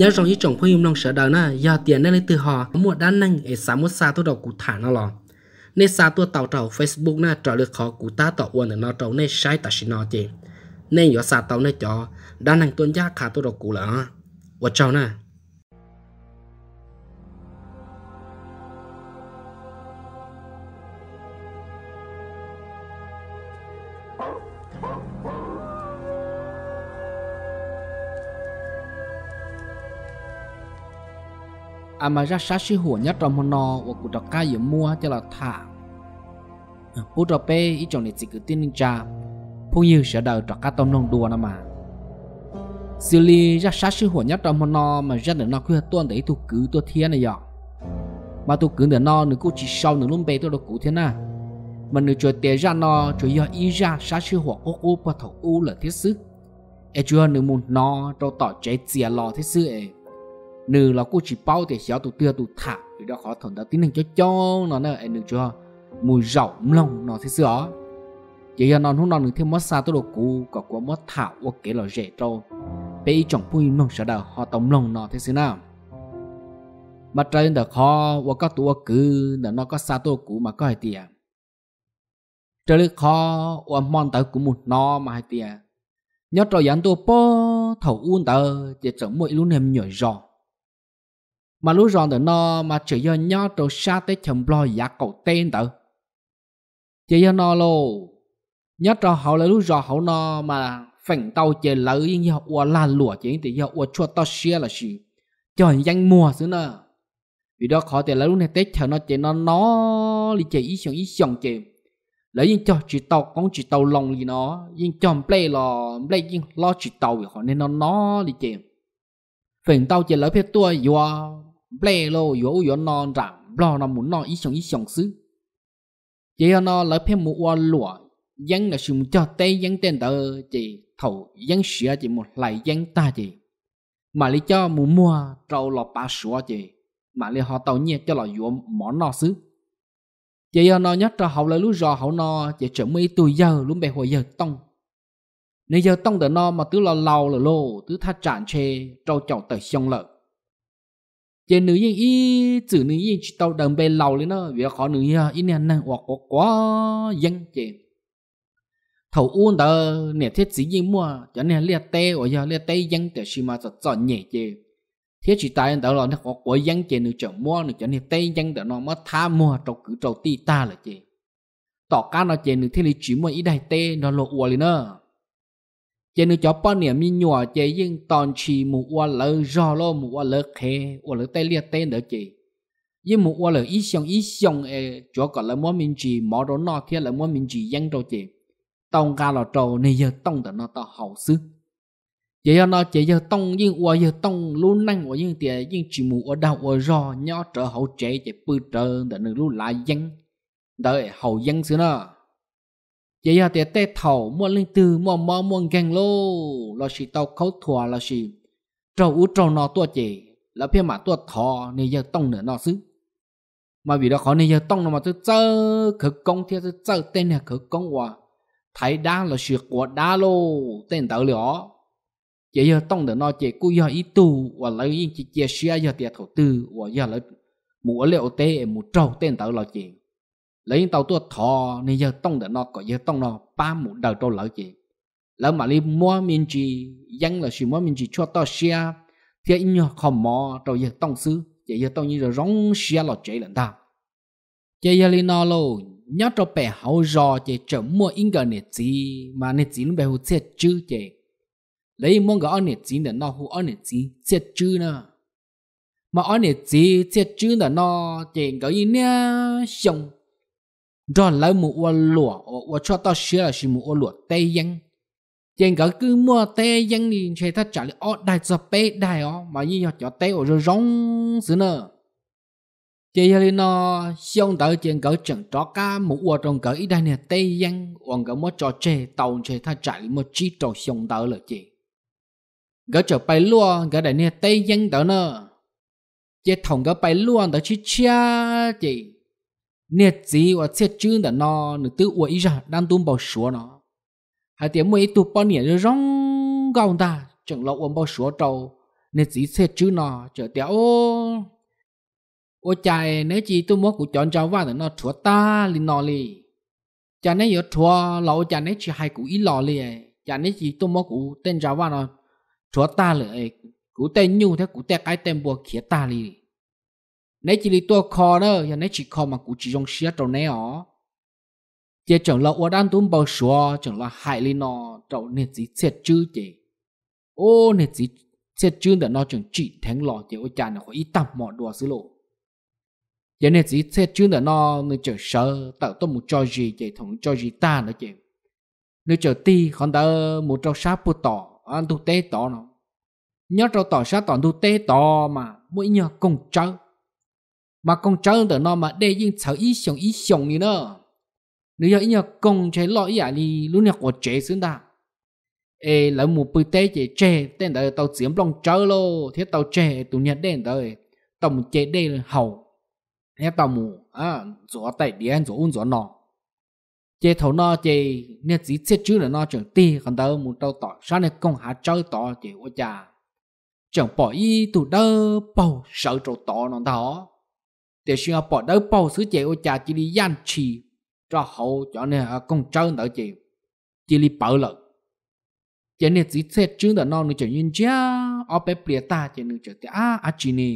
ยาจองยิ่งจงพยุ้องเสดาวน่ะยาเตียนได้เลยตือหอมวดด้านหนึ่งไอสามุสซาตัวดอกกูถานนั่นหรอในซาตัวเต่าเต่าเฟซบุ๊กน่ะจอดเลือกขอกูต้าต่ออ้วนหรือนอเต่าในใช้ตัดชินอเจในยอดซาเต่าในจอ ด้านหนึ่งตัวยาขาตัวดอกกูเหรอว่าเจ้าน่ะ À, mà ra sát sĩ hủa nhất trong nó và cụ đọc ca yếu mua cho là thả bố à, đọc bê ý chồng này chỉ cứ tin cha phụ như sẽ đợi trọc cá tông nông đùa nó mà xử lý ra sát sĩ hủa nhất trong nó mà ra được nó khuya tuần đấy tôi cứ tôi thiên này dọ mà tôi cứ được nó nữa cũng chỉ sau nữa luôn bê tôi được cụ thế nào mà nếu chơi tiền ra nó chơi do ý ra sát sư hoặc ô ô và thầu u là thiết sức, e chưa nếu muốn nó cho tỏ trái tiền lo thiết sức ấy nữ là cô chỉ bao thì xéo tụ tia tụ thả vì đó khó thổn đã tiến hành cho cho nó nè em được cho mùi rộng lòng nó thế sửa chỉ là nó hôm nào được thêm mất xa tôi đồ cũ có quá mất thảo và kế là rẻ trâu bây chọn phu nông sợ đờ họ tổng lòng nó thế xưa nào mà trời đờ khó và các tụ cứ đờ nó có xa tôi cũ mà có hai tiền trời lực khó và mòn tới cũng một nó mà hai tiền nhớ trò dán tôi po thầu uôn tờ chỉ chẳng mỗi luôn em nhỏ rõ mà lúc ròn tờ nó mà chỉ do nhó trâu xa tới chồng lo giả cầu tên tự chỉ do nó lô nhó trâu hậu là lúc rò hậu nó mà phèn tàu chè lỡ yên nhau ua la lụa chỉ thì do ua chua to xia là gì cho danh mùa xứ nè vì đó khó tiền là lúc này tết chờ nó chè nó nó li chè ý xong ý xong chè lấy yên cho chỉ tàu con chỉ tàu lòng li nó yên cho play lò play yên lo chỉ tàu vì họ nên nó nó li chè phẳng tàu chè lỡ phía tua vừa ble lo yo yo non rằng lo nó muốn nó ý xong ý xong xứ chỉ nó lấy phép một qua lụa dân là sum cho tê dân tên tờ chỉ thầu dân sửa chỉ một lại dân ta chỉ mà lý cho mù mua trâu lọ ba sửa chỉ mà lý họ tàu nhiệt cho lọ yo món nó xứ chỉ nó nhất cho hậu lại lúc rò hậu nó chỉ trở mấy tuổi giờ lúc bè hồi giờ tông nếu giờ tông đỡ nó mà tứ lo lâu là lô tứ tha tràn chê trâu chậu tờ xong lợi chế nữ yên y chữ nữ yên chỉ tàu đầm bề lầu lên nó việc khó nữ yên y nè năng hoặc có quá dân chế thầu uôn tờ nè thiết chỉ yên mua cho nên liệt tê ở giờ liệt tê dân để xí mà cho chọn nhẹ chế thiết chỉ tại tờ là nó có quá dân chế nữ chọn mua nữ cho nên tê dân để nó mất tha mua trong cứ trâu ti ta là chế tỏ cá nó chế nữ thiết lý chỉ mua ít đại tê nó lộ uo lên nó chế nữ cho bao niệm mi nhỏ chế nhưng toàn chỉ mù qua lỡ rò lo mù qua lỡ khé qua lỡ tê liệt tên đỡ chế, nhưng mù qua lỡ ít xong ít xong e chỗ còn là muốn mình chỉ mỏ đó nọ kia là muốn mình chỉ dân đâu chế, tông ca là trâu này giờ tông tờ nó tao hậu xứ chế giờ nọ chế giờ tông nhưng qua giờ tông luôn năng qua nhưng tiền nhưng chỉ mù qua đau qua rò nhỏ trở hậu chế chế bự trở tờ nữ luôn lại dân đợi hậu dân xứ nó giờ giờ tiệt tê thầu mua linh từ mua mò mua gang lô lo xì tàu khấu thua lo xì trâu ú trâu nó tua chỉ là phía mà tua thò nên giờ tông nữa nó xứ mà vì đó khó nên giờ tông nó mà tôi chơi cực công theo tôi chơi tên là cực công hòa thấy đá là sự của đá lô tên tớ lửa giờ giờ tông nữa nó chỉ cú giờ ít tu và lấy yên chỉ chia sẻ giờ tiệt thầu tư và giờ lấy mua liệu tê mua trâu tên tớ là chỉ lấy tàu tua thọ, nên giờ tông để nó có giờ tông nó ba mũ đầu trâu lỡ chị lỡ mà li mua mình chỉ dân là chỉ mua mình chỉ cho tao xe thì anh nhỏ không mò trâu giờ tông xứ chỉ giờ tông như là rong xe lọt chạy lần ta chỉ giờ li nó lô nhớ trâu bè hậu rò chỉ chở mua internet gì mà net gì lúc bè hụt xe chứ chị lấy mua cái internet gì để nó hụt internet gì xe chứ nữa mà internet gì xe chứ là nó chỉ có ý nè xong rồi lấy mù ô lụa ô cho tao xưa là xì mù ô lụa tây dân trên cả cứ mua tay dân thì chơi ta trả lại ô đại cho bé đại ó mà như họ cho tay ô rồi rong xứ nữa chỉ là nó xong tới trên cỡ chẳng cho cá mũ ở trong cỡ ít đại nè tay dân còn cỡ mất cho chê tàu chê tha chạy một chi trò xong tới là chị cỡ trở bay luôn cỡ đại nè tay dân tới nữa, chế thòng cỡ bay luôn tới chi chia chị nét gì và xét chứ đã nó nữ tự uổi ra đang tung bảo số nó hai tiếng mấy tụ bao nhiêu rồi rong gạo ta chẳng lâu uống bao số trâu nét gì xét chứ nó chờ tiếng ô ô chạy nếu chỉ tôi muốn của chọn cháu vào nó thua ta li nó li cha nếu giờ thua lâu cha nếu chỉ hai cũng ít lò li cha nếu chỉ tôi muốn của tên cháu vào nó thua ta lệ cụ tên nhu thế cụ tên cái tên bùa kia ta li nãy chỉ li tua kho đó giờ nãy chỉ kho mà cũng chỉ dùng xe trâu nãy ó giờ chẳng là ở đan tún bao số chẳng là hại li nó trâu nè chỉ chết chứ chị ô nè chỉ chết chữ để nó chẳng chỉ thắng lò chỉ ô cha nó có ít tạm mọi đồ xứ lộ giờ nè chỉ chết chữ để nó nó chờ sợ tạo tôi một cho gì chị thằng cho gì ta nữa chị nếu chờ ti còn đỡ một trâu sáp bút tỏ ăn tu tế tỏ nó nhớ trâu tỏ sáp tỏ tu tế tỏ mà mỗi nhờ cùng chơi mà công cháu tớ nó mà để yên cháu ý xong ý xong đi nữa nếu như nhà công chế lo ý à đi lúc nhà của chế xứng ta ê lỡ một bự tế chế chế tên tớ tao chiếm lòng cháu lô thế tao chế tụi nhận đến đời tao mù chế đây hậu, hầu thế tao mù à gió tay điên gió un gió nọ chế thấu nó chế nên chỉ chết chứ là nó chẳng ti còn tao muốn tao tỏ sao này công hạ cháu tỏ chế ô cha chẳng bỏ ý tụi đơ bầu sợ trâu tỏ nó đó để thì Singapore đỡ bao sứ chế ô cha chỉ đi gian trì cho hậu cho nên ở công trơn đỡ chị chỉ đi bảo lợ chỉ nên chỉ xét chứng đỡ non nữa chỉ nhìn cha ở bên phía ta chỉ nên chỉ ta à à chỉ nè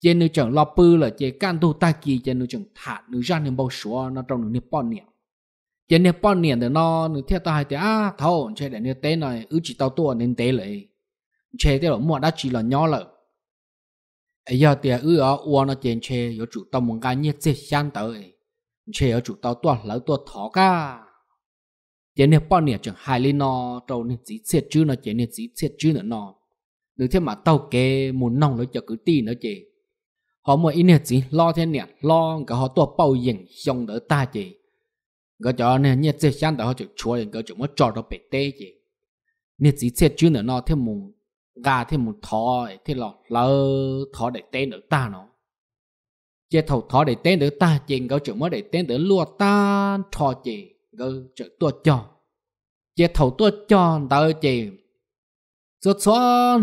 chỉ nên chẳng lo bự là chỉ can tu ta kỳ chỉ nên chẳng thả nữ ra nên bao số nó trong nữ nên bao niệm chỉ nên bao niệm đỡ non nữ theo ta hay thì à thôi chỉ để nên tế này ứ chỉ tao tua nên tế lại chế thế là mua đã chỉ là nhỏ lợi ấy giờ thì ư ở uo nó tiền chê có chủ tao muốn cái nhiệt dễ sang tới chê có chủ tao toàn lỡ tua thọ cả tiền này bao nhiêu chẳng hai lên nó trâu nhiệt dĩ thiệt chứ nó tiền nhiệt dĩ thiệt chứ nữa nó nếu thế mà tao kê muốn nong nó cho cứ tì nó chơi, họ mua ít nhiệt dĩ lo thế nè lo cả họ tua bao dừng xong đỡ ta chê cái cho nên nhiệt dễ sang tới họ chịu chúa cái chỗ mất cho nó bị tê chê nhiệt dĩ thiệt chứ nữa nó thêm mùng gà thì một thọ thì lọt lơ thò để tên được ta nó chế thầu thò để tên được ta chỉ gấu chữ mới để tên được lúa ta thọ chỉ gấu chữ tua cho chế thầu tua cho ta chỉ số số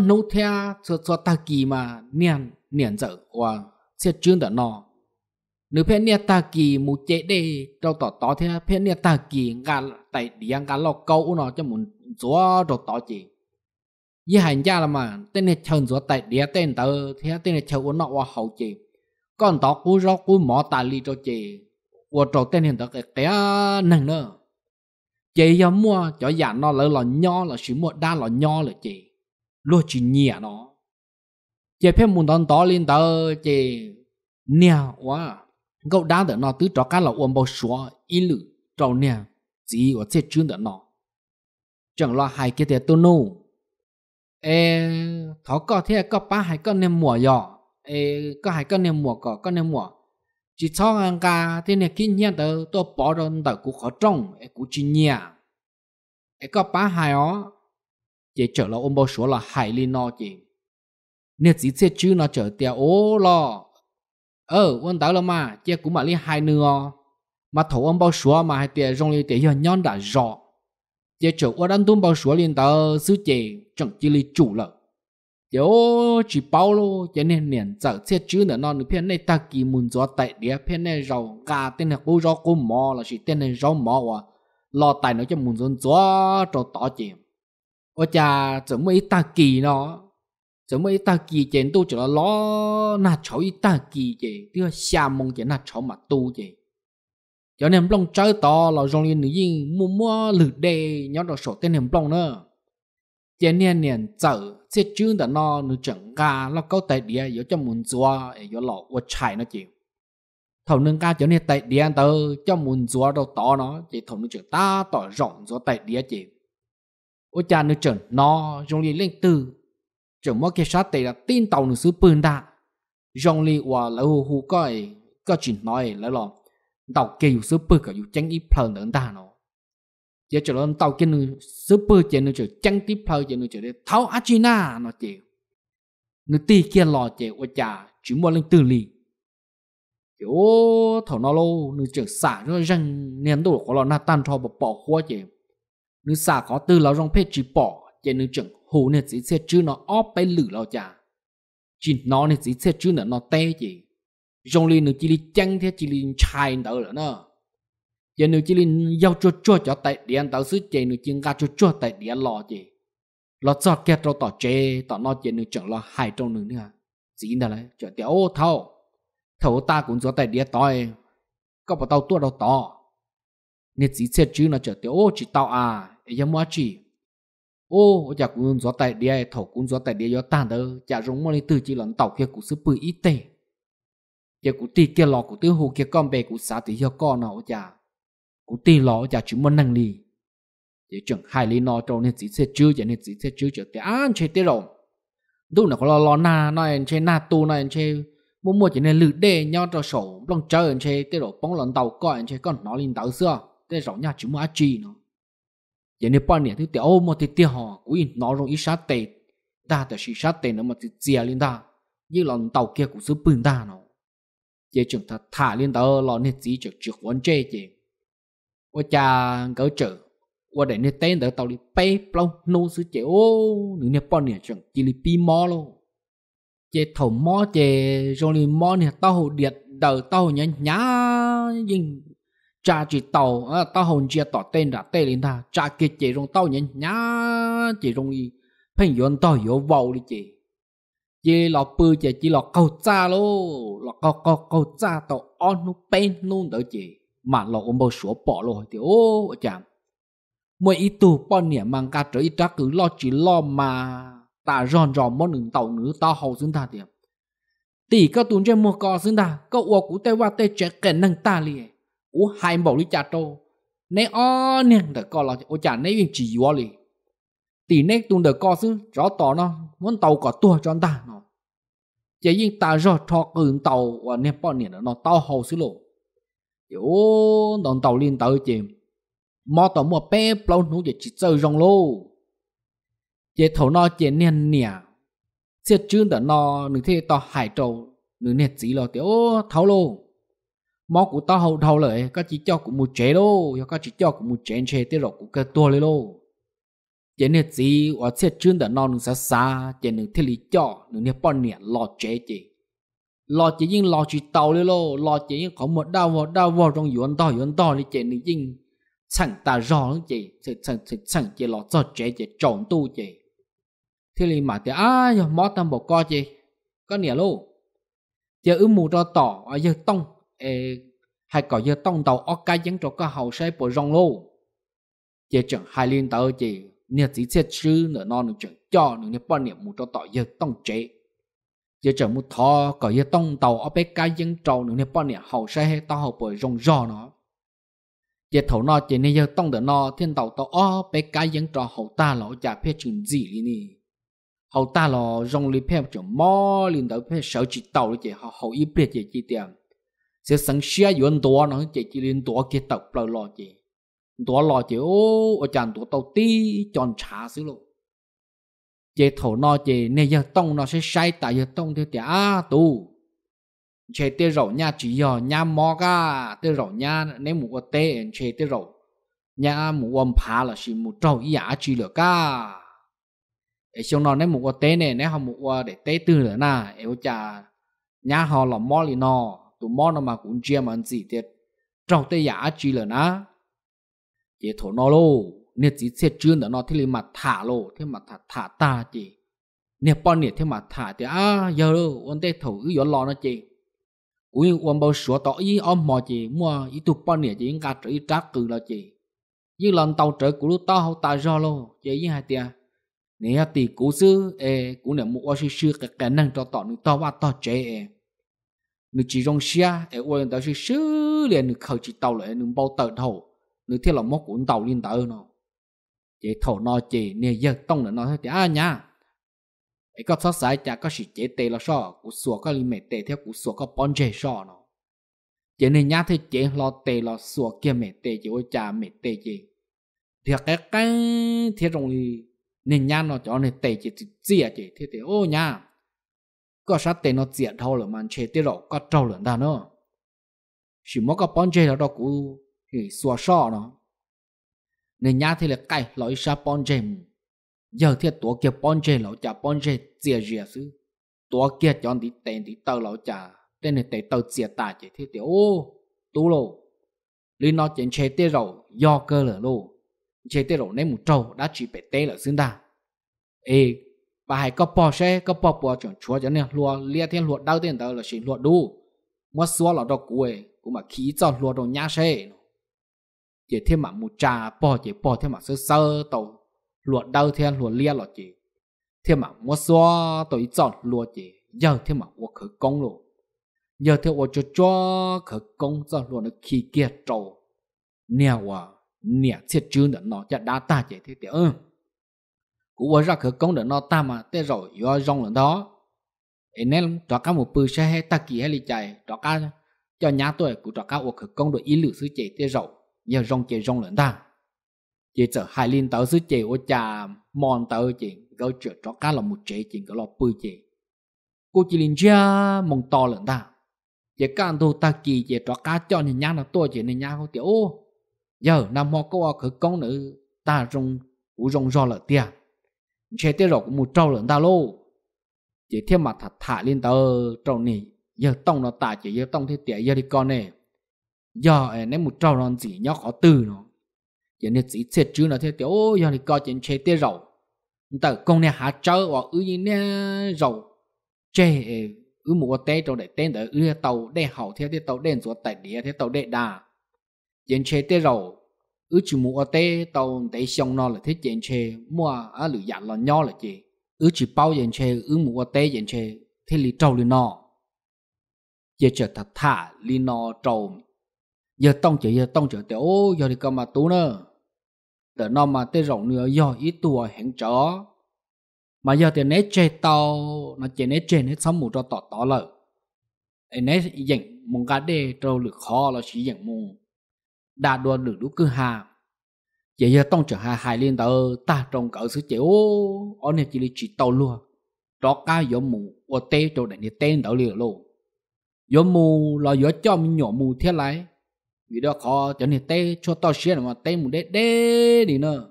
nô theo số số ta kỳ mà niên niên dở qua sẽ chương đã nọ nếu phe nia ta kỳ mù chế đê đâu tỏ tỏ thế phe nia ta kỳ gà tại địa gà lọ câu nó cho muốn chúa đâu tỏ chỉ ยี่หันยาละมันเต้นให้เชิญสัวแต่เดียเต้นเตอเทียเต้นให้เชิญวันนอกว่าเขาเจก่อนต่อกูรอกูหมอตาลีโจเจ我找店里的个嗲能呢，这要么叫伢那了了鸟了，什么打了鸟了这，落去鸟咯。这片牡丹岛里头这鸟哇，狗打的那都找干了，我们说一路找鸟，只我这真的那，整了还给点多弄。ê thó thế có ba hai con nem mùa nhỏ ê có hai nem mùa có con nem mùa chỉ cho anh cả thế này kinh nghiệm tớ tôi bỏ rồi tớ cũng khó trông ê cũng chỉ nhà ê có ó chỉ trở là ôm bao số là hải li no chỉ chỉ sẽ chứ nó trở tiêu ô lo quân ờ, tớ là mà chỉ cũng mà li hai nữa mà thấu ôm bao số mà hai tiền rong li tiền nhon đã rõ 也就我当东宝说领导世界整体里主了。有 chỉ bao lô cho nên nền giờ sẽ chứ nữa nó phiên này ta kỳ muốn gió tại địa phiên này rau gà tên này cô rau cô mò là chỉ tên này rau mò à lo tại nó cho muốn gió cho tỏ chị ô cha giờ mới ta kỳ nó giờ mới ta kỳ chén tu cho nó lo na cháu ta kỳ chị tức là xa mong chén na cháu mà tu chị giờ nèm plong chơi to là rong liên nữ yên mua mua lử đề nhau đó sổ tên nèm plong nữa giờ nèm nèm chở xe chương đã nó nữ chẳng ga nó câu tài địa giờ cho muốn chua giờ lọ qua chạy nó chịu thầu nâng ca cho nên tài địa tớ cho muốn chua đâu to nó chỉ thầu nữ chẳng ta tỏ rộng cho tài địa chịu ôi cha nữ chẳng nó rong liên lên tư, chẳng mất cái sát tệ là tin tàu nữ sứ bươn đã rong liên qua lâu hù coi có chuyện nói lại lòng tauke super ở yu chang i plan nang da no ye cho lon tauke nu super che nu cho chang ti plan che nu cho de thao a chi na nó che nu ti kia lò che wa chả chỉ muốn lên tư li yo thao nó lo nu cho xả cho răng nian do của lo na tan tho bo bỏ khua che nu xả có tư lò rong phe chỉ bỏ che nu chừng hồ ne chỉ sẽ chứ nó óp bay lử lo chả, chỉ nó ne chỉ sẽ chứ nó nó té chỉ rong li nữ chỉ li chăng thế chỉ li chai đỡ là nó giờ nữ chỉ li giao cho cho cho tại điện tạo sứ chế nữ chỉ ga cho cho tại điện lò chế lò cho kia trâu tỏ chế tỏ nó chế nữ chẳng lò hai trong nữ nữa gì là lấy cho tiểu ô thâu thâu ta cũng cho tại điện tòi có bảo tàu tua đâu tỏ nên chỉ xe chứ nó cho tiểu ô chỉ tàu à em mua chỉ ô chả cũng cho tại địa, thâu cũng cho tại địa cho tan đó chả giống mọi đi từ chỉ lần tàu kia cũng sư bự ít tệ giờ cụ tì kia lọ cụ tứ hù kia con bè cụ xã thì hiệu con nào già cụ tì lọ già chú muốn năng lì giờ chẳng hai lý nó trâu nên chỉ sẽ chưa giờ nên chỉ sẽ chưa giờ thì ăn chơi tê rồi đủ là có lo lo na nói anh chơi na tu nó ăn chơi mua mua chỉ nên lử đê nhau cho sổ lòng chơi ăn chơi tê rồi bóng lần tàu coi ăn chơi con nó lên tàu xưa tê rồi nhà chỉ mua chi nó giờ nên bao nhiêu thứ tiểu mà thì tiêu họ cũng nó rồi ít sát tệ ta thì sát tệ nó mà thì chia lên ta như lần tàu kia cũng sửa bưng ta nó giờ chúng ta thả lên tàu lo nên chỉ cho chuột vấn chế chứ và cha gỡ chữ và để nên tên đỡ tàu đi bay plong nô sứ chế ô nếu nè bọn nè chẳng chỉ li pi mò luôn chế thầu mò chế rồi li mò nè tàu hồ điệt đỡ tao nhá nhá nhưng cha chỉ tàu à, tao hồn chia tỏ tên đã tên lên ta cha kia chế rong tàu nhá nhá chế rong đi phanh yon tao yếu vào đi chế chỉ lọ bự chỉ chỉ lọ câu cha lô lọ câu câu câu cha tàu on nó bên luôn đó chị mà lọ ông bao số bỏ lô thì ô chạm mỗi ít tu bao nè mang cả trở ít trắc cứ lo chỉ lo mà ta ròn ròn món đường tàu nữ ta hầu chúng ta thì tỷ có tuấn trên mua cò chúng ta có uo cũ tay qua tay trẻ kẹn năng ta liền u hai bảo lý cha tô, nay o nè đỡ có lọ ô chạm nay yên chỉ uo liền tỷ nét tung đờ co xứ rõ tỏ nó muốn tàu có tua cho anh ta nó chỉ riêng ta rõ thọ cứng tàu và nẹp bọn nè nó to hầu xứ lộ yếu đoàn tàu liên tàu chìm mò tàu mua bé plau nú để chỉ chơi rong lô chỉ thầu nó chỉ nén nè sẽ chương đợt nó nửa thế tàu hải trâu, nửa nét chỉ lo tiểu tháo lô mò của tao hầu thầu lợi, các chỉ cho của một chế lô các chỉ cho của một chế chế tiếp rồi cũng cơ tua lên lô chế nè gì và sẽ chuyên đã non xa xa chế nè thiết lý cho nè nè bọn nè lo chế chế lo chế nhưng lo chỉ tàu lên lo, lo chế nhưng có một đau vào đau vào trong yuan to yuan to thì chế nè nhưng chẳng ta rõ lắm chế sẽ chẳng sẽ chẳng chế lo cho chế chế trộn tu chế thiết lý mà thì à nhở mót tâm bộ co chế có nè lo, chế ư mù cho tỏ ở giờ tông ê hay có giờ tông tàu ốc cái chẳng cho có hậu sai bộ rong lo, chế chẳng hai liên tờ chế nhiệt sĩ xe chứ nửa non nửa chẳng cho nửa nè bọn nè mù cho tỏ giờ tông chế giờ chẳng mù thọ có giờ tông tàu ở bên cái dân trầu nửa nè bọn nè hậu xe hay tao hậu bởi rong rò nó giờ thầu nó chỉ nè giờ tông đỡ nó thiên tàu tàu ở bên cái dân trầu hậu ta lỗ chả phê chuyện gì đi nè hậu ta lò rong li phép chẳng mò liền tới phê sợ chỉ tàu chỉ hậu hậu y biết chỉ chỉ tiền sẽ sẵn xe yuan tua nó chỉ chỉ liền tua kia tàu bao lò chỉ ตัวหล่อเจียวอาจารย์ตัวเตาตี้จอนชาซื้อโลเจโถนอเจเนี่ยยังต้องนอใช้ใช้แต่ยังต้องเทียตูเชเตเราเนี่ยจียอเนี่ยมอกาเตเราเนี่ยในหมู่เตเชเตเราเนี่ยหมู่อมพาละสิหมู่เจ้าอีหยาจีเหลือกาไอช่วงนอนในหมู่เตเนี่ยในหมู่เด็กเตตื่นเหลือน่ะเอวจ่าเนี่ยหอหล่อมอลีนอตัวมอนมากุญเจียมันสีเตเจ้าเตหยาจีเหลือนะ chỉ thổ nó lô nè chỉ xe chuyên đó nó thì mà thả lô thế mà thả thả ta chị nè bọn nè thế mà thả thì à giờ đâu ông tê thổ cứ lo nó chị ui ông bao sửa tỏ ý ông mò chị mua ý tụ bọn nè chị cả trở ý trác cừ là chị như lần tàu trở của lúc tao ta do lô chị như hai tia nè thì cú sư e cú nè mua sư sư cái cái năng cho tỏ nữ tao ba tao chế e nữ chỉ rong xia e uo tao sư sư liền nữ khẩu chỉ tàu lại nữ bao tờ thầu nếu thiết là mốc cũng tàu liên tờ nó chế thổ nó chế nè giờ tông là nó thế thì à nha ấy có sót sai chả có sự chế tê là sao cú sủa có liên mẹ tê theo cú sủa có bón chế sao nó chế này nhá thế chế lo tê lo sủa kia mẹ tê chế ôi cha mẹ tê chế thiệt cái cái thế đi nên nhá nó cho nên tê chế chỉ à chế thế thì ô nha có sát tê nó diện thâu là mà chế tê rồi có trâu là đàn nữa chỉ mỗi có bón chế là đâu cú thì xua sọ nó nên nhà thì là cái lỗi sa bọn dê giờ thì tổ kia bọn dê lão cha bọn dê chia rìa sư tổ kia chọn đi tên đi tàu lão cha tên này tên tàu chia tà chỉ thì tiểu ô tú lô lý nó chén chế tê rồi do cơ lở lô chế tê rồi nên một trâu đã chỉ bị tê lở xứng ta, ê bà hãy có bỏ xe có bỏ bỏ chọn chúa cho nên lúa lia thiên lúa đau tiền tàu là xin lúa đu mất xua lão đọc quê cũng mà khí cho lúa đồ nhá xe chỉ thêm mà mù trà bỏ chỉ bỏ thêm mà sơ sơ tàu luộc đau thêm luộc lia lọt chỉ thêm mà mua xóa tàu ít chọn luộc chỉ giờ thêm mà mua khử công luôn giờ thêm mua cho cho khử công cho luộc nó khi kia trầu nè hòa nè chết chứ nữa nó chả đá ta chỉ thế thì ừ cũng qua ra khử công để nó ta mà thế rồi do rong lần đó nên đó cả một bự xe ta kỳ hay lì chạy đó cả cho nhà tuổi cũng đó cả cuộc khử công đội ý lử sư chế thế rồi giờ rong chị rong lớn ta chị sợ hai linh tớ sư chị ô cha mòn tớ chị gỡ chữa cho cá là một chị chị gỡ lo bự chị cô chị linh chia mong to lớn ta chị can thu ta kỳ chị cho cá cho nhìn nhang là tôi chị nhìn nhang không tiểu ô giờ nam hoa cô cửa con nữ ta rong u rong do lợn tia chế tia rồi cũng một trâu lớn ta lô chỉ thêm mặt thật thả lên tờ trâu này giờ tông nó tả chỉ giờ tông thế tia giờ đi con này giờ nên một trâu non gì nhóc khó từ nó giờ nên chỉ chết chứ nó thế tiểu giờ thì coi chuyện chế tê rầu tờ công này hạ trâu hoặc ư như nè rầu chế ư một té trong để tên tới ư tàu đe hậu thế thế tàu đen ruột tại địa thế tàu đệ đà chuyện chế tê rầu ư chỉ một té tàu để xong nó là thế chuyện chế mua ở lửa dạng là nho là gì ư chỉ bao chuyện chế ư một té chuyện chế thế lì trâu lì nó, giờ trở thật thả lì nó trâu giờ tông chỉ giờ tông chỉ tiểu giờ thì cầm mà tú nữa tớ nó mà tê rộng nữa do ít tuổi hẹn chó mà giờ thì nét chê tao nó chỉ nét chê nét sống mù cho tỏ tỏ lợi, ấy nét dành mong cá đê trâu lực khó là chỉ dành mong đa đua được đủ cứ hà giờ giờ tông chỉ hà hài liên tờ ta trồng cỡ sự chịu ở này chỉ là chỉ tàu luôn đó cá gió mù ở tê trâu để nét tên đảo liều luôn gió mù là gió cho mình nhỏ mù thế lại vì đó có cho nên tê cho tao xe mà tê mù đê đê đi nữa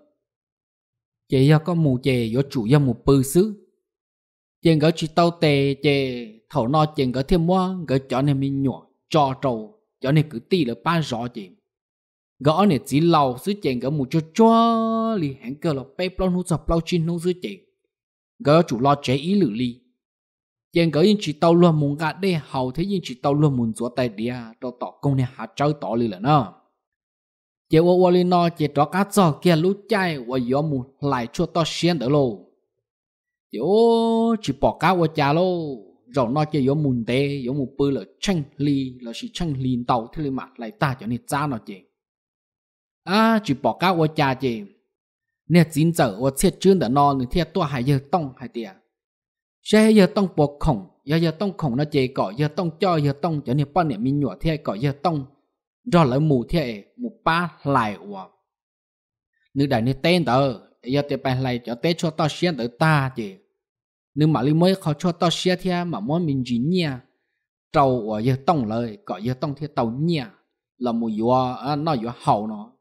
chị do có mù chè do chủ do mù bư xứ chèn gỡ chỉ tao tê chè thầu no chèn gỡ thêm mua gỡ cho nên mình nhỏ cho trầu cho nên cứ tì là ba rõ chị gỡ này chỉ lâu xứ chèn gỡ mù cho cho li hẹn cơ là bê plon hút sập lâu chín hút xứ chèn gỡ chủ lo chế ý lử li yên cái yên chỉ tàu luôn muốn gạt đi hầu thế yên chỉ tàu luôn muốn chúa tay đi à cho tỏ công này hạt trâu tỏ lì là nó chế ô ô lì nó chế đó cá giò kia lú chay và gió mù lại chua to xiên đỡ lô chế ô chỉ bỏ cá ô chả lô rồi nó chế gió mù tê gió mù bự là chanh lì là chỉ chanh lì tàu thế lì mặt lại ta cho nên cha nó chế à chỉ bỏ cá ô chả chế nè chín giờ ô chết chưa đỡ nó nè thiệt tua hải giờ tông hải tiệt sẽ giờ tông bộ khổng giờ giờ tông khổng nó chế cỏ giờ tông cho giờ tông cho nên bọn này mình nhỏ thế cỏ giờ tông rồi lại mù thế mù ba lại quả nữ đại này tên tờ giờ tiền bàn lại cho tế cho tao xuyên tới ta chứ nếu mà lý mới khó cho tao xuyên thế mà mới mình chỉ nhia trâu ở giờ tông lời cỏ giờ tông thế tàu nhia là mù vừa à, nó vừa hậu nó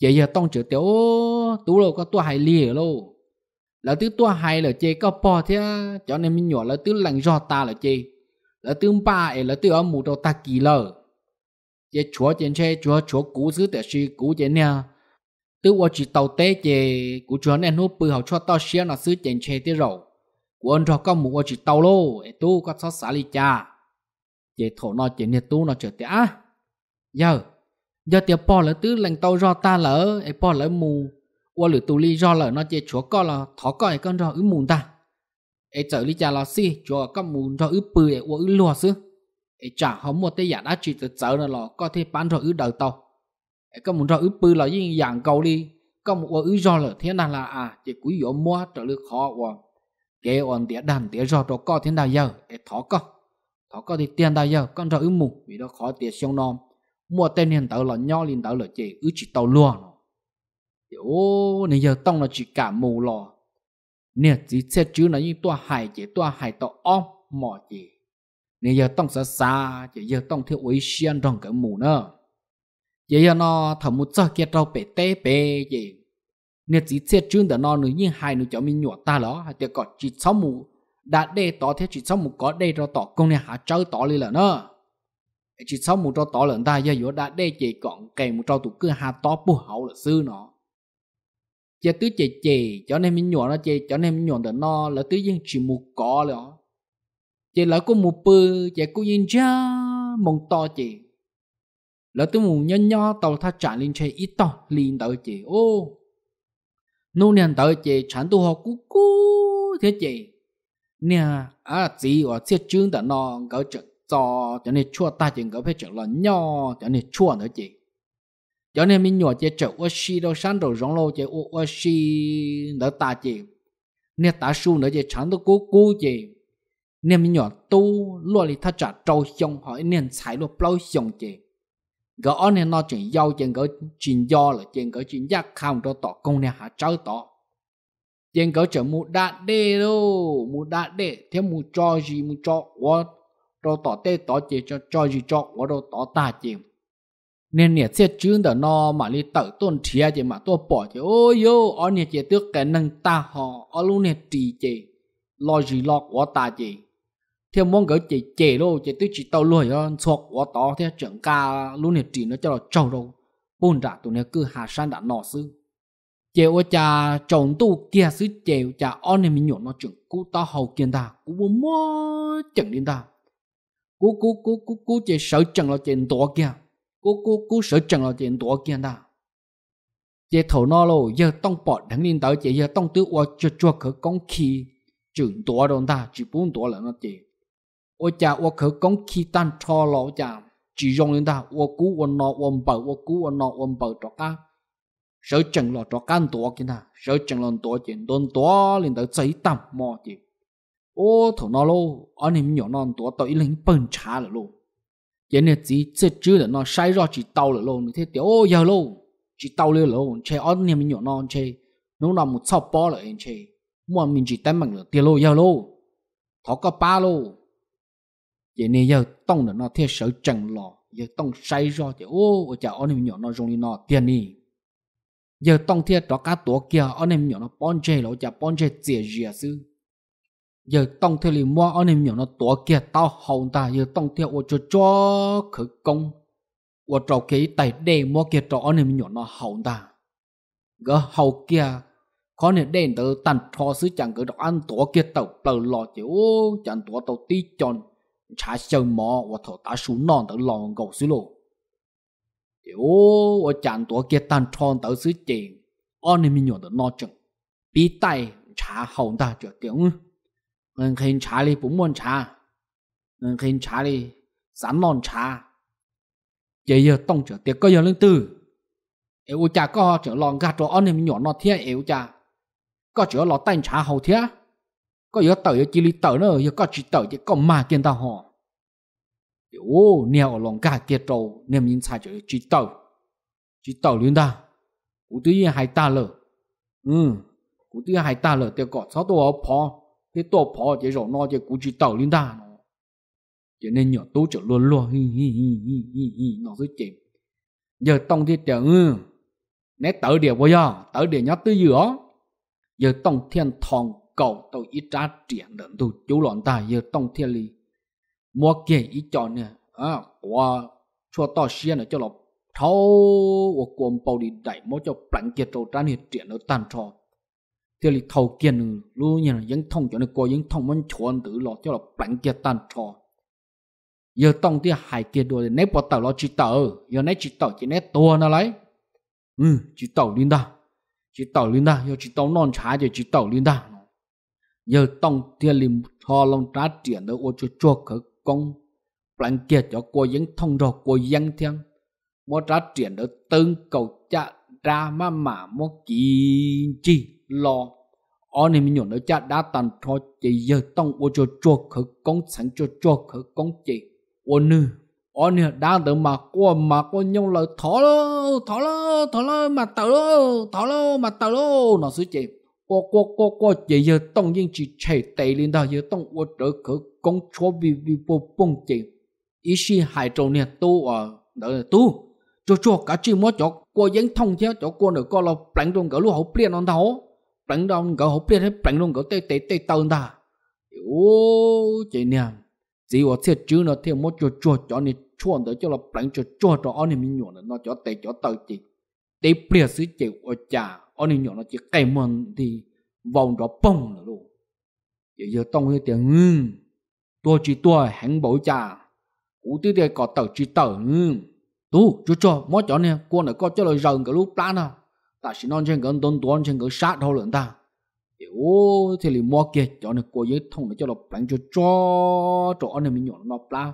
giờ giờ tông chữ tiểu tú lô có tua hai lìa lô là tứ tua hay là chê có po thế cho nên mình nhỏ là tứ lành do ta là chê là tứ ba ấy là tứ ở mù đầu ta kỳ lờ chê chúa trên chê chúa chúa cú giữ để si cú chê nha tứ qua chỉ tàu tế chê cú chúa nên hút bự học cho tao xia nó xứ trên chê tứ rồi cú ông cho con mù qua chỉ tàu lô ấy tu có xót xả li cha chê thổ nó chê nè tu nó trở á giờ giờ tiệp po là tứ lành tàu do ta lỡ ấy po lỡ mù 我 lử tù li do lỡ nó chế chúa co là thó coi con do ứ mùn ta ê chở li cha là si chúa con mùn do ứ bự ê ua ứ lùa sư chả hóng một tê giả đã chỉ từ chở là lò có thể bán do ứ đầu tàu ê con mùn do ứ bự là gì dạng cầu li con mùn ứ do lỡ thế nào là à chế quý yếu mua trở lực khó của kế ổn tía đàn tía do cho co thế nào giờ ê thó co thó co thì tiền đào giờ con do ứ mù vì nó khó tía xong nom mua tên hiện tàu là nho liền tàu là chế ứ chỉ tàu lùa ô nè giờ tông là chỉ cả mù lò nè chỉ xe chứ là những toa hải chỉ toa hải tọ om mỏ chỉ nè giờ tông xa xa giờ tông theo ấy xiên trong cái mù nữa giờ nó thầm một giờ kia trâu bể tê nè chỉ xe chứ là nó nữa nhưng hai nữa cho mình nhọ ta đó hay tiệt chỉ sáu mù đã đê tỏ thế chỉ sau mù có đây cho tỏ công này hạ chơi tỏ lên là nữa chỉ sau mù cho tỏ lần ta giờ vừa đã đây chỉ còn kèm một trâu tụ cứ hạ tỏ bu hậu là sư nó giờ tứ chè chè cho nên mình nhuận nó chè cho nên mình nhuận được nó là tứ yên chỉ một cỏ rồi chè là có một bờ chè có yên cha mong to chè là tứ mù nhỏ nhỏ tàu tha trả lên chơi ít to liền tới chè ô nô nè tới chè chẳng tu họ cú cú thế chè nè à gì ở thiết chương đã nó gỡ chợ cho cho nên chua ta chỉ gỡ phải chợ là nhỏ cho nên chua nữa chè cho nên mình nhỏ chế trở ô xì đâu sáng đầu rong lô chế ô ô xì đỡ ta chế nên ta su nữa chế chẳng đâu cố cố chế nên mình nhỏ tu luôn thì ta trả trâu xong hỏi nên xài luôn bao xong chế gỡ nên nó chuyện yêu chuyện gỡ chuyện do là chuyện gỡ chuyện giác không cho tỏ công nên hạ cháu tỏ chuyện gỡ trở mù đạ đê đâu mù đạ đê thế mù cho gì mù cho quá cho tỏ tê tỏ chế cho cho gì cho quá đâu tỏ ta chuyện nên nè sẽ chứng đó nó mà li tự tôn chia chỉ mà tôi bỏ chỉ ôi yo ở nè chỉ tước cái năng ta họ ở luôn nè trì chỉ lo gì lo của ta chỉ theo mong gỡ chỉ chỉ luôn chỉ tước chỉ tao luôn rồi sọt của tao theo trưởng ca luôn nè trì nó cho nó trâu đâu bùn ra tụi nè cứ hà san đã nọ sư chỉ ô cha chồng tu kia sư ô cha ở nè mình nhổ nó trưởng cú tao hầu kiên ta cú bố mơ chẳng đến ta cú cú cú cú cú chỉ sợ chẳng là chỉ tổ kia cô cô cô sợ chẳng là tiền đùa kia ta giờ thầu nó lô giờ tông bỏ thằng linh tới giờ tông tứ qua cho cho khở công khí, chừng đùa đồn ta chỉ bốn đùa là nó tiền ô cha ô khở con khi tan cho lỗ cha chỉ dùng lên ta ô cú ô nọ ô bờ ô cú ô nọ ô bờ cho cá sợ chẳng là cho can đùa kia ta sợ chẳng là đùa chuyện đồn đùa lên tới giấy tạm mò chuyện ô thầu nó lô anh em nhỏ non đùa tới lên bận trả là luôn 人呢只这只的那晒热只到了喽，你睇掉哦呀喽，只到了喽，且二年没有那且，侬那木操包了且，莫名只单门了掉喽呀喽，头个巴喽，人呢要冻的那贴手整了，要冻晒热的哦，我讲二年没有那容易那点呢。giờ tông thiệt đó cá tổ kia ở nem nhỏ nó bón chê lỗ chả bón chê tiền gì à sư giờ tông theo lì mua ở em miệng nó tỏa kia tao hồng ta giờ tông theo ô cho cho khử công ô trò cái tay đè mua kia trò ở em miệng nó hồng ta gỡ hậu kia có nền đèn tớ tàn trò sứ chẳng cứ đó ăn tỏa kia tàu tàu lò chứ ô chẳng tỏa tàu tí tròn chả sờ mò ô thổ tá sú non tớ lò gầu sứ lô, chứ ô ô chẳng tỏa kia tàn tròn tớ sứ chèn ở em miệng nó chừng bí tay chả hậu ta cho tiếng đi 은근 자리 못먼 자, 은근 자리 쌈먼 자. Vậy giờ tông trở tiệc có giờ lên từ. Yêu cha có trở lòng gạt rồi anh em nhỏ nó thế yêu cha. Có trở lòng tay trà hậu thiệt Có giờ tờ giờ chỉ lý tờ nữa, giờ có chỉ tờ chỉ có mà kiên ta họ. Ô, nèo lòng gạt kia trò, nèm nhìn xa trở chỉ tờ. Chỉ tờ liên ta. Cụ tư yên hai ta lờ. Ừ, cụ tư yên hai ta lờ tiệc có sáu tổ áo phó thế tổ phó chế rõ nó chế cú chỉ tàu lên ta nó cho nên nhỏ tú trở luôn luôn hi hi hi hi hi hi nó sẽ chìm giờ tông thì trở ừ nét tớ địa bây giờ tớ địa nhá tư giữa giờ tông thiên thòng cầu tàu ít ra triển đến tu chú loạn ta giờ tông thiên lý mua kia ít chọn nè à qua cho to xia nó cho lọc thâu của cuồng bầu đi đẩy mỗi cho bản kia trâu trán hiện triển nó tàn trò thì là thầu kiện lu như là dân thông cho nó có dân thông vẫn chuẩn tử lo cho là bạn kia tan trò giờ tông thì hải kia đuổi nếp bỏ tàu lo chỉ tàu giờ nếp chỉ tàu chỉ nếp tua nó lấy ừ chỉ tàu liên đa chỉ tàu liên đa giờ chỉ tàu non trái giờ chỉ tàu liên đa giờ tông thì lim cho lòng trá tiền đó ô cho cho cỡ công bạn kia cho cô dân thông rồi cô dân thiêng mua trá tiền đó tương cầu cha ra mà mà mua kỳ chi lo anh em nhỏ nó cha đã tận cho chị giờ tông ô cho cho khứ con sẵn cho cho khứ con chị ô nữ anh em đã đỡ mà qua mà qua nhau lời thỏ lo thỏ lo thỏ lo mà tàu lo thỏ lo mà tàu lo nó sứ chị qua qua qua qua chị giờ tông nhưng chị chạy tệ lên đó giờ tông ô trở khứ con cho vì vì vô bông chị ý si hai trâu nè tu ở ờ, đỡ tu cho cho cả chị mới cho qua dân thông theo cho cô nữa coi là plánh trong cả lúa hậu plei non thấu perang đông kau hộp biết hết perang đông kau tê tê tê tao ta ô chị nè chỉ có thiết chứ nó thêm một chỗ chỗ cho nên chuồn tới cho là perang chỗ chỗ cho anh em mình nhổ nó cho tê cho tao chị tê biết sự chị ở nhà anh em nhổ nó chỉ cái mòn thì vòng đó bông nữa luôn giờ giờ tông cái tiếng ngưng tôi chỉ tôi hành bảo cha cú tí đây có tờ chỉ tờ ngưng ừ. tu chú cho mỗi chỗ nè cô này có cho là rừng cái lúc plan nào ta chỉ non trên gần tôn tuấn trên gần sát thôi lượng ta yếu thì lì mua kia cho nên cô giấy thông để cho nó bạn cho cho cho anh em mình nhổ nó pla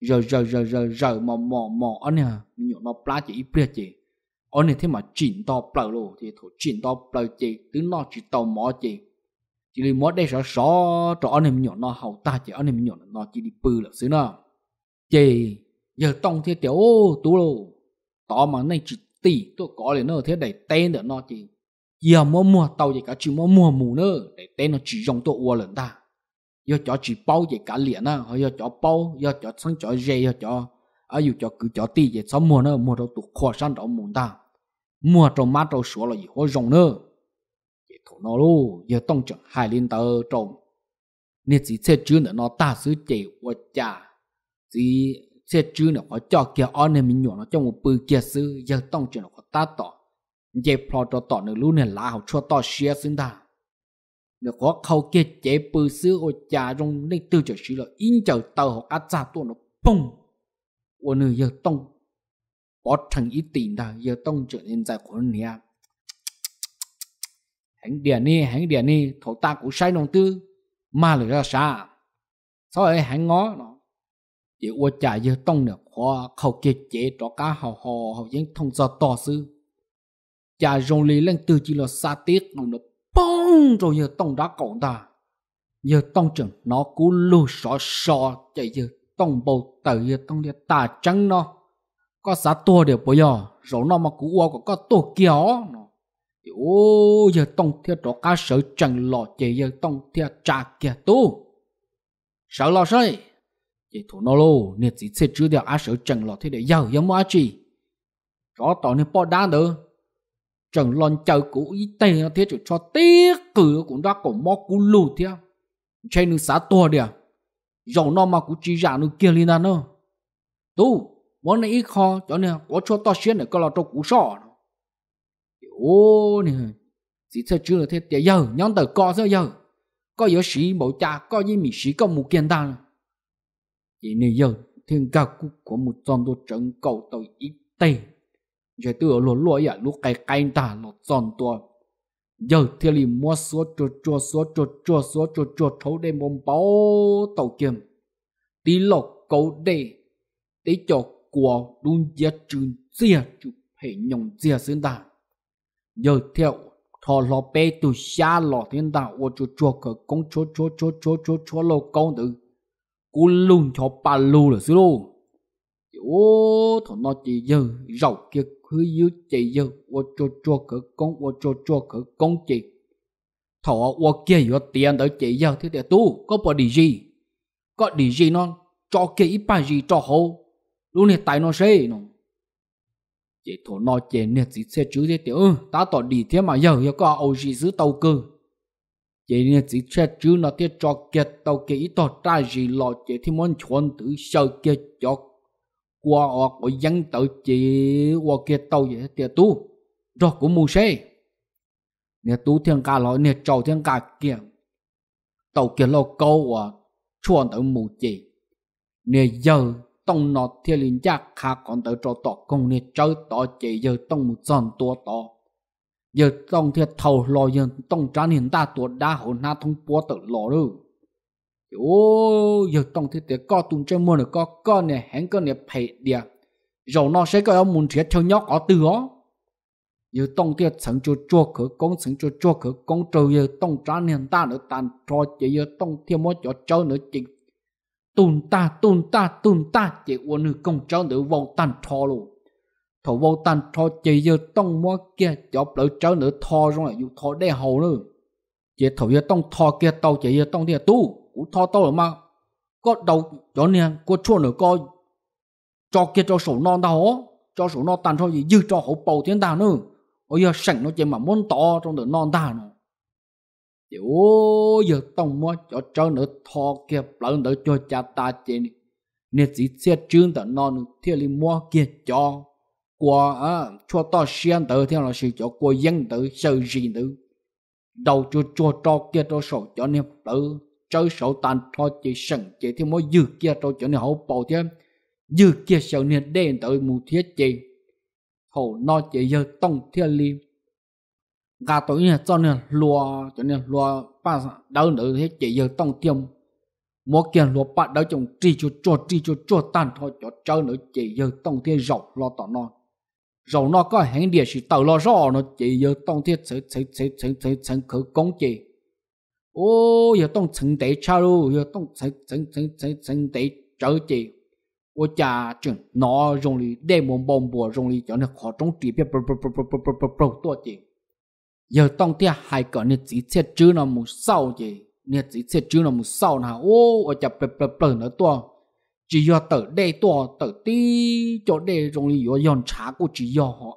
giờ giờ giờ giờ giờ mà mò mò anh em mình nhổ nó pla chỉ biết chỉ anh em thế mà chỉnh to pla luôn thì thủ chỉnh to pla chỉ cứ nó chỉ tàu mò chỉ chỉ lì mua đây sợ sợ cho anh em mình nhổ nó hậu ta chỉ anh em mình nhổ nó chỉ đi bự là xứ nó chỉ giờ tông thì tiểu tú luôn tao mà này chỉ tỷ tôi có lên nó thế đẩy tên được nó chỉ giờ mua mua tàu gì cả chỉ mua mua mù nữa đẩy tên nó chỉ dòng tôi uo lần ta giờ cho chỉ bao gì cả liền á hay giờ cho bao giờ cho sang cho dây giờ cho ở à, dù cho cứ cho tỷ gì sao mua nữa mua đâu tụt khó sang đó mù ta mua trong má trong số là gì khó dùng nữa giờ thổ nó luôn giờ tông chẳng hai lên tờ trồng nên chỉ xe chứ nữa nó ta xứ chỉ uo chả chỉ sẽ chứ nó có cho kia ở nên mình nhỏ nó trong một bự kia sư giờ tông chuyện nó có ta tỏ dễ phò cho tỏ nữa luôn này là học cho tỏ xe xứng ta nếu có khâu kia chế bự sư ở nhà trong nên từ chỗ xí là in chờ tàu học át ra tuôn nó bùng ở nơi giờ tông bỏ thành ít tiền ta giờ tông trở nên dài của nè hắn điện đi hắn điện đi thổ ta cũng sai nông tư mà lửa ra xa sau ấy hắn ngó nó thì ô trả giờ tông nữa khó khẩu kia chế cho cá hào hò hào dính thông do to sư trả rong lì lên từ chỉ là xa tiếc nó nó bông rồi giờ tông đã cổng ta giờ tông trưởng nó cú lù sọ sọ chạy giờ tông bầu tử giờ tông đi tà trắng nó có xa tua đều bây giờ rồi nó mà cú ô của có tổ kéo nó ô giờ tông theo trò cá sợ chẳng lọ chạy giờ tông theo trà kia tu sợ lo rồi chỉ thủ nô lô nè chỉ xe chứ đeo á sở chẳng lọ thế để giàu giống mà chỉ có tỏ nên bỏ đá nữa chẳng lon chờ cũ ý tê nó thế cho tiếc cử cũng đã cổ mò cú lù theo chơi nước xã tua đi à dòng nó mà cũng chỉ giả nước kia lên nữa. tu món này ít kho cho nên có cho to xuyên để có lọ cho cú sọ ô nè chỉ thế chứ là thế để giàu nhóm tờ co sao giàu có yếu sĩ mẫu cha có gì mỹ sĩ có mù kiên ta giờ thiên ca 一年有天下各国 một trong đô trấn cầu tàu ít tây rồi từ lỗ lỗ ya lúc cái cái ta lỗ trong đô giờ thiên li mua số cho cho số cho cho số cho cho thấu đây mồm báo tàu kiếm tí lộc cầu đây tí cho của đúng giá trừng giá chụp hệ nhông giá sinh ta giờ theo thọ lọ bê từ xa lọ thiên ta ô cho cho cờ công cho cho cho cho cho cho lô công tử lùng cho lù 꿀룽 겹발로 러스로 ô thằng chỉ dư rầu kia cứ dư chỉ dư ô cho cho cỡ con ô cho cho cỡ con chị thọ ô kia yo tiền đỡ chị dư thế để tu có bỏ đi gì có đi gì nó cho kia ít ba gì cho hô luôn này tại nó xê nó chị thọ nó chị nè chỉ xe chứ thế tiểu ừ, ta tỏ đi thế mà giờ yo có ô gì giữ tàu cơ chỉ nên chỉ cho chứ nó tiết cho kia tàu kia ít tàu trai gì lo chỉ thì muốn chuẩn tử sơ kia cho qua ở của dân tàu chỉ qua kia tàu vậy tiệt tu rồi cũng mù xe nè tu thiên cả lo nè trầu thiên cả kia tàu kia lo câu à chuẩn tử mù chỉ nè giờ tông nọ thiên linh giác khác còn tử cho tọt công nè chơi tọt chỉ giờ tông một giòn tua tọt giờ trong thiệt thầu lo giờ trong trán hiện ta tuột đa hậu na thông búa tự lo rồi ô giờ trong thiệt tiệt có tụng chơi mua được có con này hẹn con này phải địa rồi nó sẽ có ông muốn thiệt theo nhóc ở từ đó giờ trong thiệt sẵn cho chua khử công sẵn cho chua khử công trừ giờ trong trán hiện ta nữa tàn trò chỉ giờ trong thiệt mới cho chơi nữa chỉ tùn ta tùn ta tùn ta chỉ uốn nữ công chơi nữa vòng tàn trò luôn thầu vô tan thọ chỉ giờ tông mua kia chọc lỡ trở nữa thọ rồi dù thọ đe hầu nữa chỉ thầu giờ tông thọ kia tàu chỉ giờ tông thì tu cũng thọ tàu là mà có đầu chỗ nè có chua nữa coi cho kia cho sổ non tao cho sổ non tàn thôi gì dư cho hậu bầu thiên ta nữa ôi giờ sảnh nó chỉ mà muốn to trong đợt non ta nữa chỉ ôi giờ tông mua cho trở nữa thọ kia lỡ nữa cho cha ta chỉ nè chỉ xe trương ta non thì li mua kia cho của ờ, cho to xiên tử theo là sự cho của dân tử sự gì tử đầu cho cho cho kia cho sổ cho nên tử chơi sổ tàn cho chỉ sẵn chỉ thì mối dư kia cho cho nên hậu bầu thêm dư kia sợ nên đen tử mù thiết chỉ hậu nó chỉ giờ tông thiên li gà tối nha cho nên lùa cho nên lùa ba đâu nữa thế chỉ giờ tông tiêm mỗi kia lùa ba đâu chồng tri cho cho tri cho cho tàn thôi cho chơi nữ chỉ giờ tông thiên rộng lo tỏ non rồi nó có hàng địa chỉ tàu lo rõ nó chỉ giờ tông thiết sẽ sẽ sẽ sẽ sẽ sẽ khử công chỉ ô giờ tông sừng tế cha lu giờ tông sừng sừng sừng sừng sừng tế chở chỉ ô cha chừng nó dùng lì để muốn bom bùa dùng lì cho nó khó trong trị biết bro bro bro bro bro bro bro tua chỉ giờ tông thiết hai cỡ nên chỉ xét chứ nó một sau chỉ nên chỉ xét chứ nó một sau nào ô ô cha bro bro bro nó tua 只要到得多到的就得容易要用查过只要哈，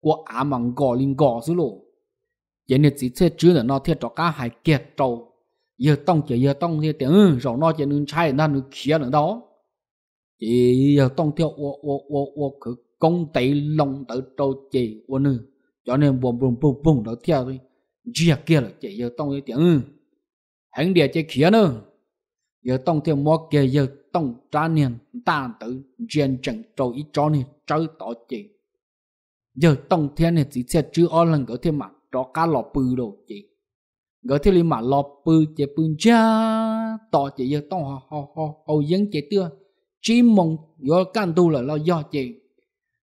我阿忙搞零搞是咯，人家只车只能那天到家还结着，要当就要当些点，然后那些能拆那能起能到，也要当掉我我我我可工地弄到到这我呢，cho nên bùng bùng bùng bùng 到掉 rồi，只要结了就要当些点，很点就起了。giờ tông thêm mua kia giờ tông trả niên ta tự chuyện chẳng trâu ý cho nên trâu tỏ chị giờ tông thêm này chỉ sẽ chữ o lần gỡ thêm mặt cho cá lọ bự đồ chị gỡ thêm lý mà lọ bự chế bự cha tỏ chị giờ tông ho ho ho họ dân chế tưa chỉ mong do can tu là lo do chị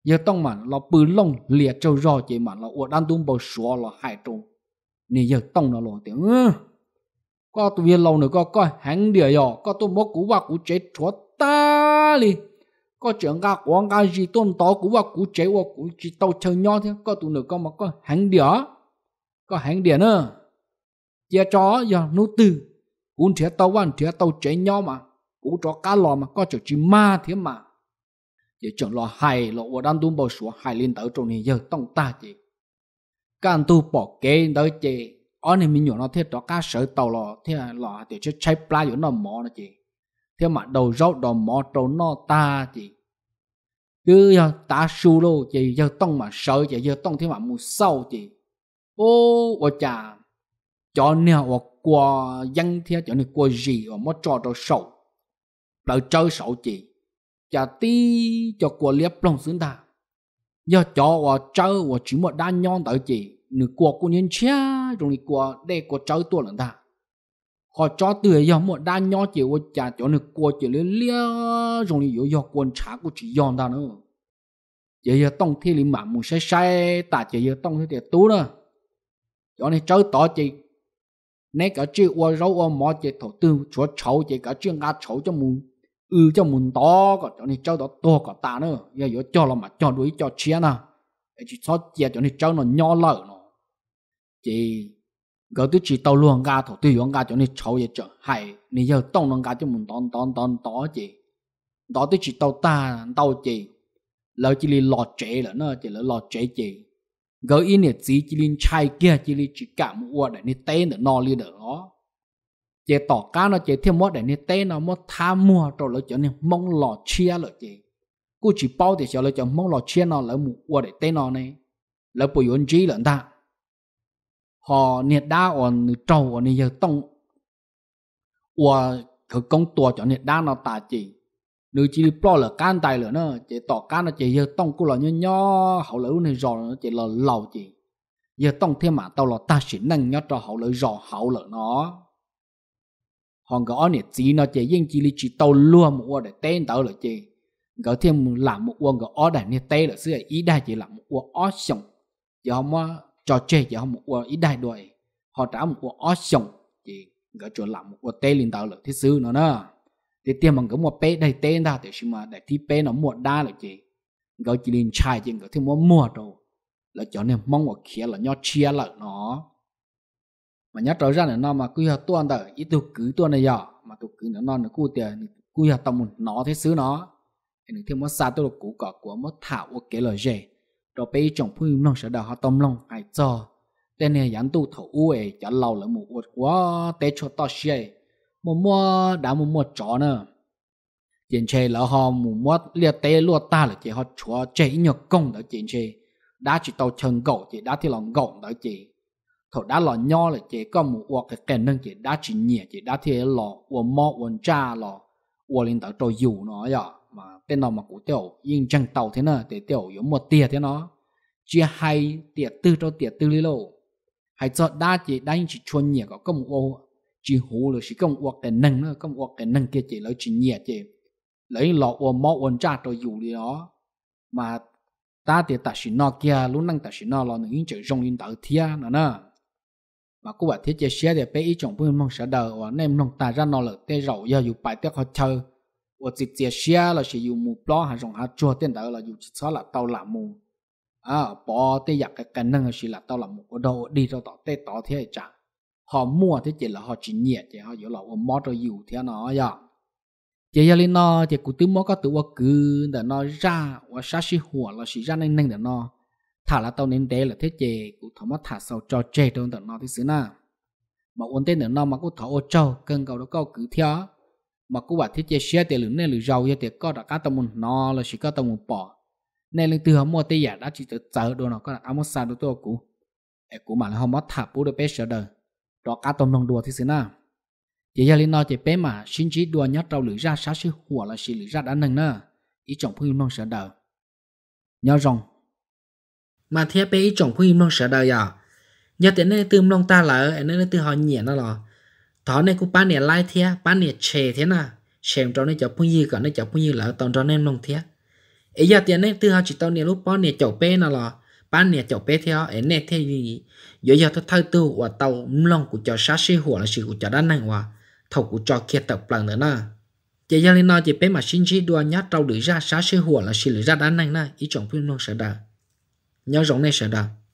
giờ tông mà lọ bự lông liệt trâu rò chị mà lọ uất ăn tung bầu sủa lọ hại trâu nên giờ tông nó lọ tiếng có tụi viên lâu nữa có có hắn địa nhỏ có tụi mốt cú bà cú chế chúa ta li có chuyện gà quán gà gì tôn tó cú bà cú chế và cú chỉ tàu chơi nho thế có tụi nữa có mà có hắn địa có hắn địa nữa chia chó giờ nô tư cú thiệt tàu ăn thiệt tàu chế nho mà cú chó cá lò mà có chỗ chim ma thế mà chỉ chọn lò hài lò của đang tung bầu sủa hài lên tới trong này giờ tông ta chỉ can tu bỏ kế tới chế ở ờ, này mình nhổ nó thiệt đó cá sợi tàu lò thiệt lò thì chứ chạy pla chỗ nó mỏ nó chị thiệt mà đầu rau đỏ mỏ trâu nó ta chị cứ giờ ta su lô chị giờ tông mà sợ chị giờ tông thiệt mà mù sâu chị ô ô chà cho nè ô qua dân thiệt cho nè qua gì ô mất cho đầu sầu đầu chơi sầu chị chả tí cho qua liếp lòng xứng ta giờ cho ô chơi ô chỉ một đa nhon tới chị nửa qua cô nhân chia đi qua để qua chơi tua lần ta họ cho từ giờ một đa nhỏ chỉ qua chả cho nó qua chỉ lấy lia rồi đi yếu yếu quan trả của chỉ yon ta nữa giờ giờ tông thi liền mà muốn sai sai ta chỉ giờ tông thì tiệt tú đó cho nên cháu tỏ chỉ nãy cả chuyện qua rau qua mỏ chỉ thổ tư chúa cháu chỉ cả chuyện ngã cháu cho muốn ừ cho muốn to còn cho nên cháu đó to còn ta nữa giờ giờ cho là mà cho đuổi cho chia nè chỉ cho chia cho nên cháu nó nhỏ lợ nó chị có tí chị tàu luôn ga thổ tiêu ga cho nên cháu vậy chợ hay nên giờ tông nó ga cho mình tòn tòn tòn tỏ chị đó tí chị tàu ta tàu chị lỡ chị li lọt chế là nó chị lỡ lọt chế chị gỡ in nè chị chị li chai kia chị li chỉ cả một mua để nên tên để no li để nó chị tỏ cá nó chị thêm mua để nên tên nó mua tham mua rồi lỡ cho nên mong lọt chia lỡ chị cô chỉ bao thì cho lỡ cho mong lọt chia nó lỡ mua để tên nó này lỡ bồi dưỡng chi lỡ ta họ nhiệt đa ở trâu ở giờ tông ở cái công tua cho nhiệt đa nó tả chỉ nữ chỉ pro là can tài lửa nó chỉ tỏ can nó chỉ giờ tông cô là nho nhỏ hậu lửa này rồi nó chỉ là lầu chỉ giờ tông thêm mà tao là ta chỉ năng nhớ cho hậu lửa rồi hậu lửa nó hòn cái oniệt chỉ nó chỉ riêng chỉ chỉ tàu luôn một để tên tàu là chỉ có thêm làm một uống cái ở đây nhiệt tên là xưa ý đại chỉ làm một uống ở sông giờ mà cho chơi, chỉ họ một quả ít đại đội, họ trả một quả ó sòng thì gỡ chỗ làm một quả tê lên tàu lợi thế sư nó nữa thì tiền bằng gỡ một bé đầy tên ra thì xin mà để thi bé nó một đa là chị, gỡ chỉ lên chai chỉ gỡ thêm một mua rồi là cho nên mong một kia là nhau chia lợi nó mà nhớ trở ra là nó mà cứ tuần tờ ít tục cứ tuần này giờ mà tục cứ nó non nó cứ tiền cứ tầm một nó thế xứ nó thì thêm một xa tôi là cũ cỏ của một thảo của cái lời gì rồi bây chồng phu nông sẽ đào họ tôm long ai cho tên này dán tu Thổ u ấy chả lâu là một uất quá té cho to xe một mua đã một mua chó nữa tiền chế là họ một mua liệt tế lúa ta là chỉ họ chúa chế nhược công đó tiền chế đã chỉ tàu chân gậu chỉ đã thì lòng gậu đó chỉ Thổ đã lò nho là chỉ có một uất cái kèn nâng chỉ đã chỉ nhẹ chỉ đã thì lò uất mò uất cha lò uất lên tới trâu dù nó vậy mà bên nào mà cũng tiểu yên chẳng tàu thế nào để tiểu yếu một tiệt thế nó chia hai tiệt tư cho tiệt tư lý lộ hay cho đa chỉ đánh chỉ chuồn nhẹ có công ô chỉ hú là chỉ công uộc cái nâng nữa công uộc cái nâng kia chỉ lấy chỉ nhẹ chỉ lấy lọ ô mò ô cha rồi dù đi đó mà ta thì ta chỉ nó kia lúc nâng ta chỉ nó là những chữ rong in tạo thia nó nè mà cô bảo thiết chế xe để bé ý chồng bưng mong sợ đời và nem nông ta ra nó lợt tê rậu giờ dù bài tiếc họ chơi 我直接写了是有目标，还让他做点到了有几次了到了目啊，把这一个功能是了到了目，我都你都到这到天一站，họ à, mua thế chỉ là họ chỉ nhẹ chỉ họ hiểu là họ mua rồi hiểu thế nó ya chỉ là nó chỉ cứ từ mua cái từ cứ để nó ra và sát sĩ hùa là sĩ ra nên nên để nó thả là tao nên đấy là thế chỉ cứ thằng mất thả sau cho chơi trong để nó thế xứ na mà ổn tên để nó mà cứ thọ ô châu cần cầu đó cầu cứ theo mà cũng bảo thiết chế xe tiền lửa nên lửa dầu cho tiền có đã cá tâm môn nó là chỉ có môn bỏ nên lưng từ hôm mua tây giả đã chỉ tự chờ đồ nó có là áo xa đồ tôi cũ em cũng mà là hôm mất thả bố được bé sợ đời đó cá tâm đồng đùa thì xứ nào chỉ giờ lên nói chỉ bé mà xin chỉ đùa nhát trâu lửa ra sát sư hùa là chỉ lửa ra đã nâng nữa ý chồng phương non sợ đời nhớ rằng. mà thế bé ý chồng phương non sợ đời à nhớ tiền này từ mong ta là ở nên từ họ nhẹ nó là thọ này cũng bán nè lai thia bán nè chè thế na xem cho nên chọc phun gì cả nên chọc phun gì là tao cho nên lòng thia ấy giờ tiền này từ hai chị tao nè lúc bán nè chậu bé nào là bán nè chậu bé theo ấy nè thế gì giờ giờ tao thay tu và tao lòng của cho sát sĩ hùa là sự của cho đan năng hòa thầu của cho kia tập lần nữa na chỉ giờ lên nói chỉ bé mà xin chỉ đua nhát tao đưa ra sát sĩ hùa là sự đưa ra đan năng na ý chọn phun non sợ đà nhớ rộng này sợ đà